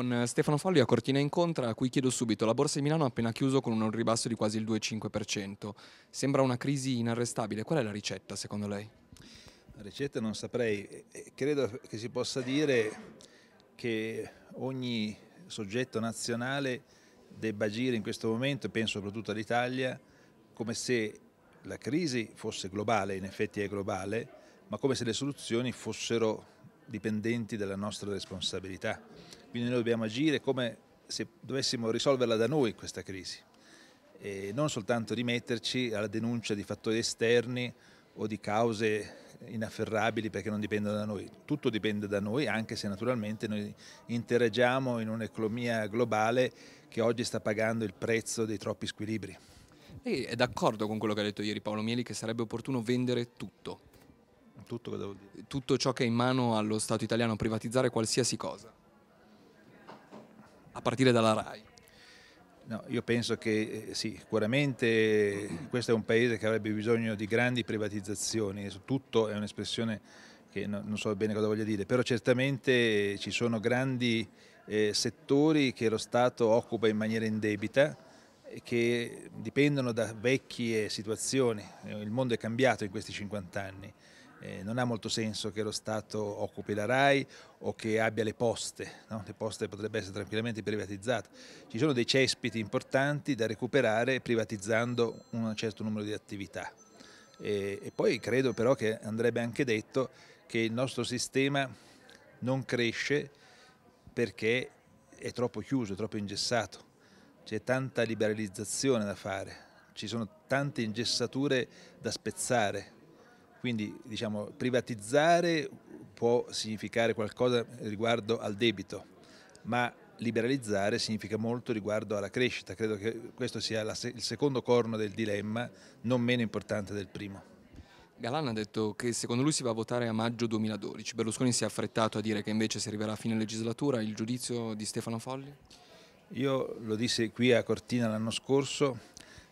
con eh, Stefano Folli a Cortina Incontra, a cui chiedo subito, la Borsa di Milano ha appena chiuso con un ribasso di quasi il 2,5%, sembra una crisi inarrestabile, qual è la ricetta secondo lei? La ricetta non saprei, credo che si possa dire che ogni soggetto nazionale debba agire in questo momento, penso soprattutto all'Italia, come se la crisi fosse globale, in effetti è globale, ma come se le soluzioni fossero globali dipendenti dalla nostra responsabilità. Quindi noi dobbiamo agire come se dovessimo risolverla da noi questa crisi e non soltanto rimetterci alla denuncia di fattori esterni o di cause inafferrabili perché non dipendono da noi. Tutto dipende da noi, anche se naturalmente noi interagiamo in un'economia globale che oggi sta pagando il prezzo dei troppi squilibri. Lei è d'accordo con quello che ha detto ieri Paolo Mieli che sarebbe opportuno vendere tutto? tutto cosa dire? Tutto ciò che è in mano allo Stato italiano, privatizzare qualsiasi cosa, a partire dalla RAI. No, io penso che eh, sì, sicuramente eh, questo è un paese che avrebbe bisogno di grandi privatizzazioni, tutto è un'espressione che no, non so bene cosa voglia dire, però certamente eh, ci sono grandi eh, settori che lo Stato occupa in maniera indebita e che dipendono da vecchie situazioni, il mondo è cambiato in questi 50 anni eh, non ha molto senso che lo Stato occupi la RAI o che abbia le poste, no? le poste potrebbero essere tranquillamente privatizzate. Ci sono dei cespiti importanti da recuperare privatizzando un certo numero di attività. E, e poi credo però che andrebbe anche detto che il nostro sistema non cresce perché è troppo chiuso, è troppo ingessato, c'è tanta liberalizzazione da fare, ci sono tante ingessature da spezzare, quindi diciamo, privatizzare può significare qualcosa riguardo al debito, ma liberalizzare significa molto riguardo alla crescita. Credo che questo sia la, il secondo corno del dilemma, non meno importante del primo. Galan ha detto che secondo lui si va a votare a maggio 2012. Berlusconi si è affrettato a dire che invece si arriverà a fine legislatura. Il giudizio di Stefano Folli? Io lo dissi qui a Cortina l'anno scorso,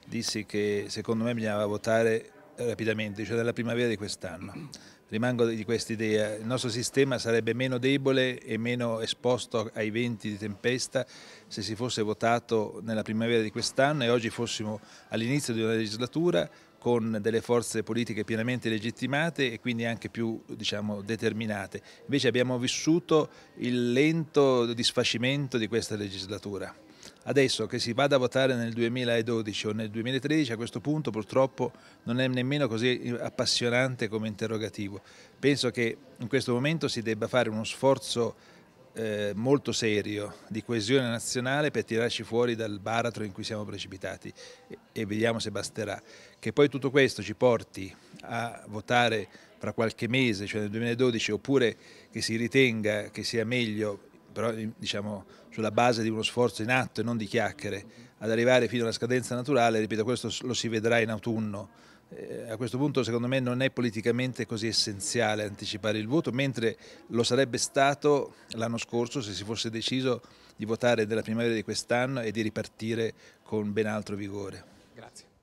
dissi che secondo me bisognava votare rapidamente, cioè dalla primavera di quest'anno. Rimango di quest'idea, il nostro sistema sarebbe meno debole e meno esposto ai venti di tempesta se si fosse votato nella primavera di quest'anno e oggi fossimo all'inizio di una legislatura con delle forze politiche pienamente legittimate e quindi anche più diciamo, determinate. Invece abbiamo vissuto il lento disfacimento di questa legislatura. Adesso che si vada a votare nel 2012 o nel 2013 a questo punto purtroppo non è nemmeno così appassionante come interrogativo. Penso che in questo momento si debba fare uno sforzo eh, molto serio di coesione nazionale per tirarci fuori dal baratro in cui siamo precipitati e, e vediamo se basterà. Che poi tutto questo ci porti a votare fra qualche mese, cioè nel 2012, oppure che si ritenga che sia meglio però diciamo, sulla base di uno sforzo in atto e non di chiacchiere, ad arrivare fino alla scadenza naturale, ripeto, questo lo si vedrà in autunno. Eh, a questo punto secondo me non è politicamente così essenziale anticipare il voto, mentre lo sarebbe stato l'anno scorso se si fosse deciso di votare nella primavera di quest'anno e di ripartire con ben altro vigore. Grazie.